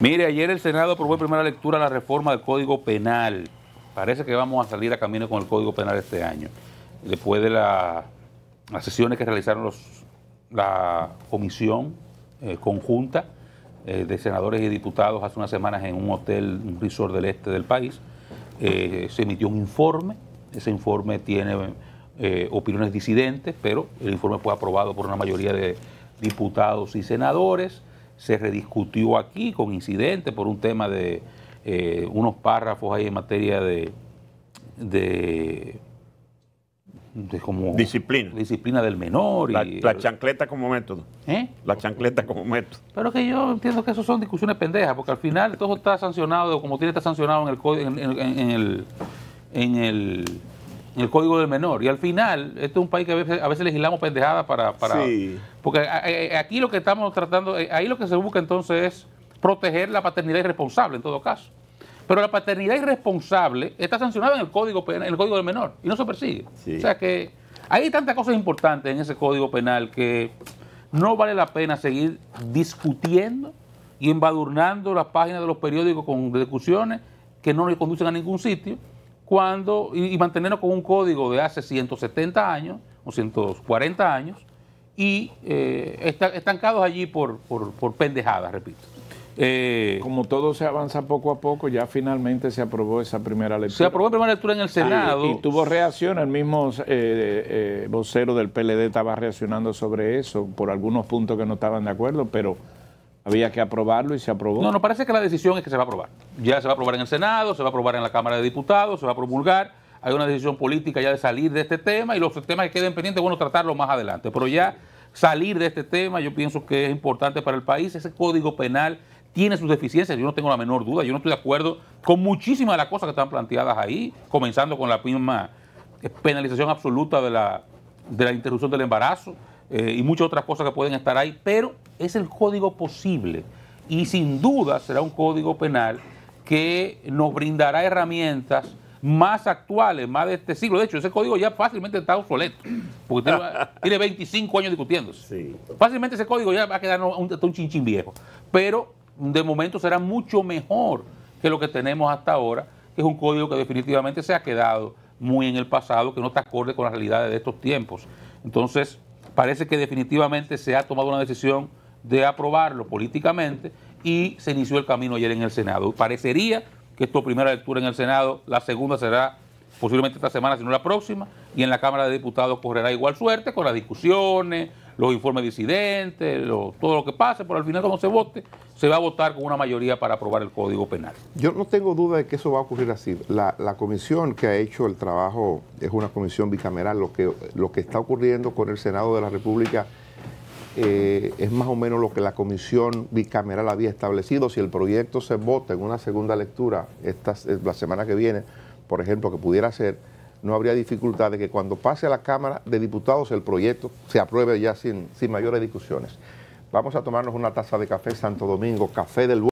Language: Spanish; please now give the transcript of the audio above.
Mire, ayer el Senado aprobó en primera lectura la reforma del Código Penal. Parece que vamos a salir a camino con el Código Penal este año. Después de las sesiones que realizaron la comisión eh, conjunta eh, de senadores y diputados hace unas semanas en un hotel, un resort del este del país, eh, se emitió un informe. Ese informe tiene opiniones disidentes, pero el informe fue aprobado por una mayoría de diputados y senadores se rediscutió aquí con incidente por un tema de eh, unos párrafos ahí en materia de, de, como disciplina. disciplina del menor. La, chancleta como método. ¿Eh? La chancleta como método. Pero que yo entiendo que eso son discusiones pendejas, porque al final todo está sancionado, como tiene que estar sancionado en el, en el, en el el código del menor. Y al final, este es un país que a veces, legislamos pendejadas para... para Porque aquí lo que estamos tratando, eh, ahí lo que se busca entonces es proteger la paternidad irresponsable en todo caso. Pero la paternidad irresponsable está sancionada en el código penal, el código del menor y no se persigue. O sea que hay tantas cosas importantes en ese código penal que no vale la pena seguir discutiendo y embadurnando las páginas de los periódicos con discusiones que no nos conducen a ningún sitio cuando, y, mantenernos con un código de hace 170 años o 140 años y eh, estancados allí por, por, pendejadas, repito. Eh, Como todo se avanza poco a poco, ya finalmente se aprobó esa primera lectura. Se aprobó la primera lectura en el Senado. y, tuvo reacción, el mismo eh, vocero del PLD estaba reaccionando sobre eso, por algunos puntos que no estaban de acuerdo, pero había que aprobarlo y se aprobó. No, no, parece que la decisión es que se va a aprobar. Ya se va a aprobar en el Senado, se va a aprobar en la Cámara de Diputados, se va a promulgar. Hay una decisión política ya de salir de este tema y los temas que queden pendientes, bueno, tratarlo más adelante. Pero ya salir de este tema, yo pienso que es importante para el país. Ese código penal tiene sus deficiencias, yo no tengo la menor duda. Yo no estoy de acuerdo con muchísimas de las cosas que están planteadas ahí, comenzando con la misma penalización absoluta de la, de la interrupción del embarazo eh, y muchas otras cosas que pueden estar ahí, pero es el código posible y sin duda será un código penal que nos brindará herramientas más actuales, más de este siglo. De hecho, ese código ya fácilmente está obsoleto, porque tiene, tiene 25 años discutiéndose. Sí. Fácilmente ese código ya va a quedar un, un chinchín viejo, pero de momento será mucho mejor que lo que tenemos hasta ahora, que es un código que definitivamente se ha quedado muy en el pasado, que no está acorde con las realidades de estos tiempos. Entonces, parece que definitivamente se ha tomado una decisión de aprobarlo políticamente y se inició el camino ayer en el Senado. Parecería que esto primera lectura en el Senado, la segunda será posiblemente esta semana, sino la próxima, y en la Cámara de Diputados correrá igual suerte con las discusiones, los informes disidentes, todo lo que pase, pero al final cuando se vote, se va a votar con una mayoría para aprobar el Código Penal. Yo no tengo duda de que eso va a ocurrir así. La, comisión que ha hecho el trabajo es una comisión bicameral. Lo que, lo que está ocurriendo con el Senado de la República eh, es más o menos lo que la comisión bicameral había establecido. Si el proyecto se vota en una segunda lectura esta, eh, la semana que viene, por ejemplo, que pudiera ser no habría dificultad de que cuando pase a la Cámara de Diputados el proyecto se apruebe ya sin, sin mayores discusiones. Vamos a tomarnos una taza de café Santo Domingo, café del